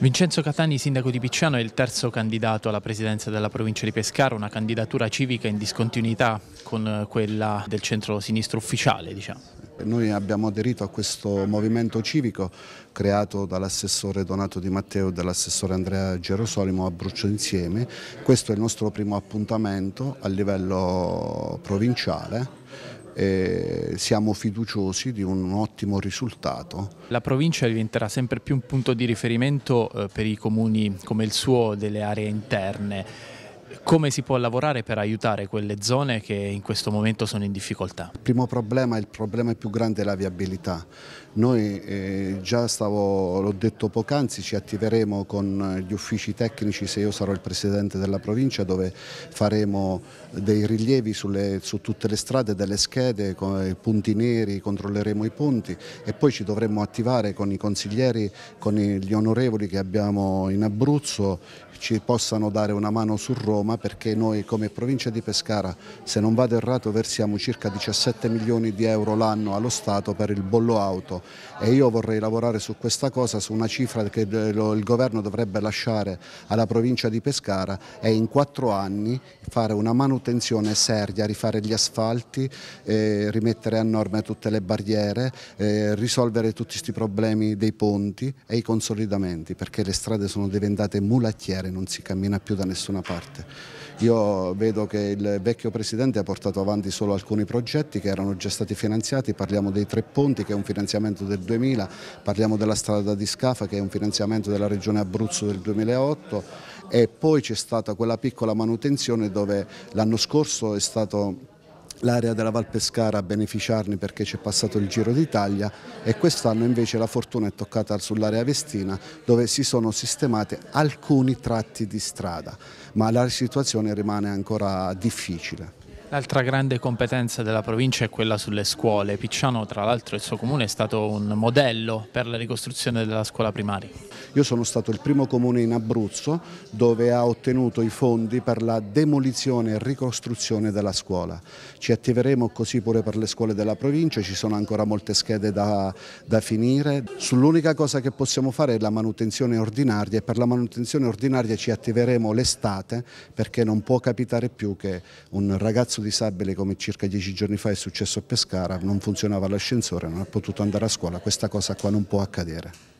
Vincenzo Catani, sindaco di Picciano, è il terzo candidato alla presidenza della provincia di Pescara, una candidatura civica in discontinuità con eh, quella del centro-sinistro ufficiale. Diciamo. Noi abbiamo aderito a questo movimento civico creato dall'assessore Donato Di Matteo e dall'assessore Andrea Gerosolimo a Bruccio Insieme. Questo è il nostro primo appuntamento a livello provinciale eh, siamo fiduciosi di un ottimo risultato. La provincia diventerà sempre più un punto di riferimento eh, per i comuni come il suo delle aree interne come si può lavorare per aiutare quelle zone che in questo momento sono in difficoltà? Il primo problema, il problema più grande è la viabilità. Noi eh, già l'ho detto poc'anzi, ci attiveremo con gli uffici tecnici se io sarò il presidente della provincia dove faremo dei rilievi sulle, su tutte le strade, delle schede, con, punti neri, controlleremo i punti e poi ci dovremmo attivare con i consiglieri, con gli onorevoli che abbiamo in Abruzzo, ci possano dare una mano su Roma perché noi come provincia di Pescara, se non vado errato, versiamo circa 17 milioni di euro l'anno allo Stato per il bollo auto e io vorrei lavorare su questa cosa, su una cifra che il governo dovrebbe lasciare alla provincia di Pescara e in quattro anni fare una manutenzione seria, rifare gli asfalti, eh, rimettere a norma tutte le barriere, eh, risolvere tutti questi problemi dei ponti e i consolidamenti perché le strade sono diventate mulattiere, non si cammina più da nessuna parte. Io vedo che il vecchio Presidente ha portato avanti solo alcuni progetti che erano già stati finanziati, parliamo dei Tre Ponti che è un finanziamento del 2000, parliamo della strada di Scafa che è un finanziamento della Regione Abruzzo del 2008 e poi c'è stata quella piccola manutenzione dove l'anno scorso è stato l'area della Val Pescara a beneficiarne perché c'è passato il Giro d'Italia e quest'anno invece la fortuna è toccata sull'area Vestina dove si sono sistemate alcuni tratti di strada, ma la situazione rimane ancora difficile. L'altra grande competenza della provincia è quella sulle scuole. Picciano, tra l'altro, il suo comune è stato un modello per la ricostruzione della scuola primaria. Io sono stato il primo comune in Abruzzo dove ha ottenuto i fondi per la demolizione e ricostruzione della scuola. Ci attiveremo così pure per le scuole della provincia, ci sono ancora molte schede da, da finire. Sull'unica cosa che possiamo fare è la manutenzione ordinaria e per la manutenzione ordinaria ci attiveremo l'estate perché non può capitare più che un ragazzo ragazzo disabile come circa dieci giorni fa è successo a Pescara, non funzionava l'ascensore, non ha potuto andare a scuola, questa cosa qua non può accadere.